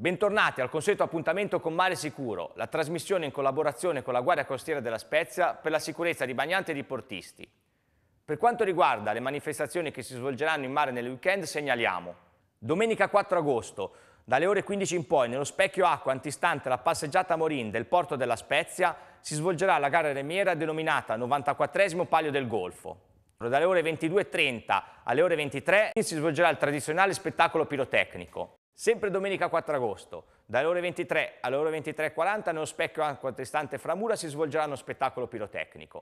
Bentornati al consueto appuntamento con Mare Sicuro, la trasmissione in collaborazione con la Guardia Costiera della Spezia per la sicurezza di bagnanti e di portisti. Per quanto riguarda le manifestazioni che si svolgeranno in mare nel weekend, segnaliamo domenica 4 agosto, dalle ore 15 in poi, nello specchio acqua antistante la passeggiata Morin del porto della Spezia, si svolgerà la gara remiera denominata 94 Palio del Golfo. Dalle ore 22.30 alle ore 23 si svolgerà il tradizionale spettacolo pirotecnico. Sempre domenica 4 agosto, dalle ore 23 alle ore 23.40 nello specchio tristante Framura si svolgerà uno spettacolo pirotecnico.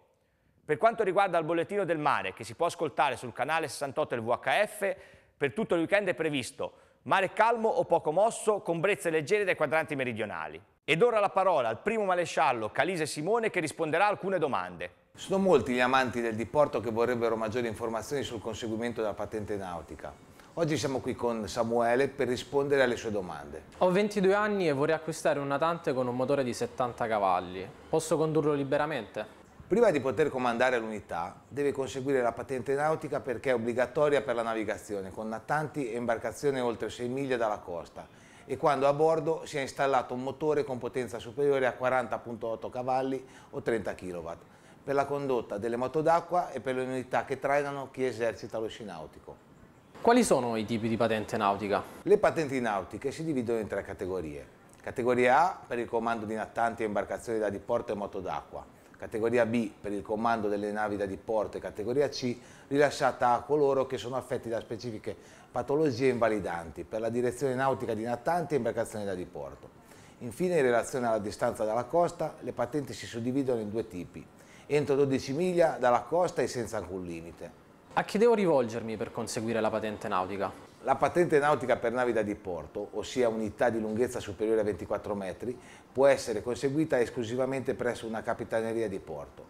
Per quanto riguarda il bollettino del mare, che si può ascoltare sul canale 68 del VHF, per tutto il weekend è previsto mare calmo o poco mosso con brezze leggere dai quadranti meridionali. Ed ora la parola al primo malesciallo Calise Simone che risponderà a alcune domande. Sono molti gli amanti del diporto che vorrebbero maggiori informazioni sul conseguimento della patente nautica. Oggi siamo qui con Samuele per rispondere alle sue domande. Ho 22 anni e vorrei acquistare un natante con un motore di 70 cavalli. Posso condurlo liberamente? Prima di poter comandare l'unità, deve conseguire la patente nautica perché è obbligatoria per la navigazione con natanti e imbarcazione oltre 6 miglia dalla costa e quando a bordo si è installato un motore con potenza superiore a 40.8 cavalli o 30 kW per la condotta delle moto d'acqua e per le unità che trainano chi esercita lo sci nautico. Quali sono i tipi di patente nautica? Le patenti nautiche si dividono in tre categorie. Categoria A per il comando di nattanti e imbarcazioni da diporto e moto d'acqua. Categoria B per il comando delle navi da diporto e categoria C rilasciata a coloro che sono affetti da specifiche patologie invalidanti per la direzione nautica di nattanti e imbarcazioni da diporto. Infine, in relazione alla distanza dalla costa, le patenti si suddividono in due tipi, entro 12 miglia dalla costa e senza alcun limite. A chi devo rivolgermi per conseguire la patente nautica? La patente nautica per navi da diporto, ossia unità di lunghezza superiore a 24 metri, può essere conseguita esclusivamente presso una capitaneria di porto.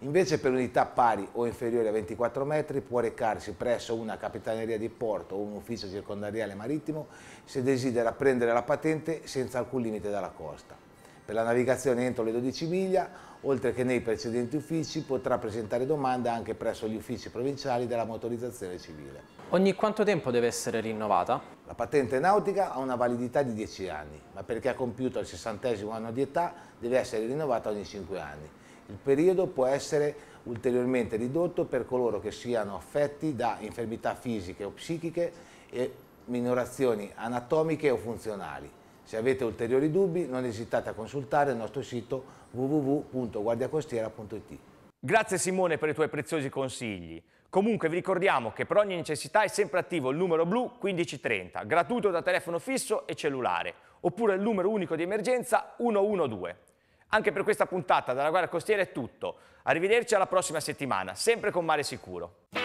Invece per unità pari o inferiore a 24 metri può recarsi presso una capitaneria di porto o un ufficio circondariale marittimo se desidera prendere la patente senza alcun limite dalla costa. Per la navigazione entro le 12 miglia oltre che nei precedenti uffici, potrà presentare domanda anche presso gli uffici provinciali della motorizzazione civile. Ogni quanto tempo deve essere rinnovata? La patente nautica ha una validità di 10 anni, ma perché ha compiuto il 60 anno di età deve essere rinnovata ogni 5 anni. Il periodo può essere ulteriormente ridotto per coloro che siano affetti da infermità fisiche o psichiche e minorazioni anatomiche o funzionali. Se avete ulteriori dubbi non esitate a consultare il nostro sito www.guardiacostiera.it. Grazie Simone per i tuoi preziosi consigli. Comunque vi ricordiamo che per ogni necessità è sempre attivo il numero blu 1530, gratuito da telefono fisso e cellulare, oppure il numero unico di emergenza 112. Anche per questa puntata dalla Guardia Costiera è tutto. Arrivederci alla prossima settimana, sempre con Mare Sicuro.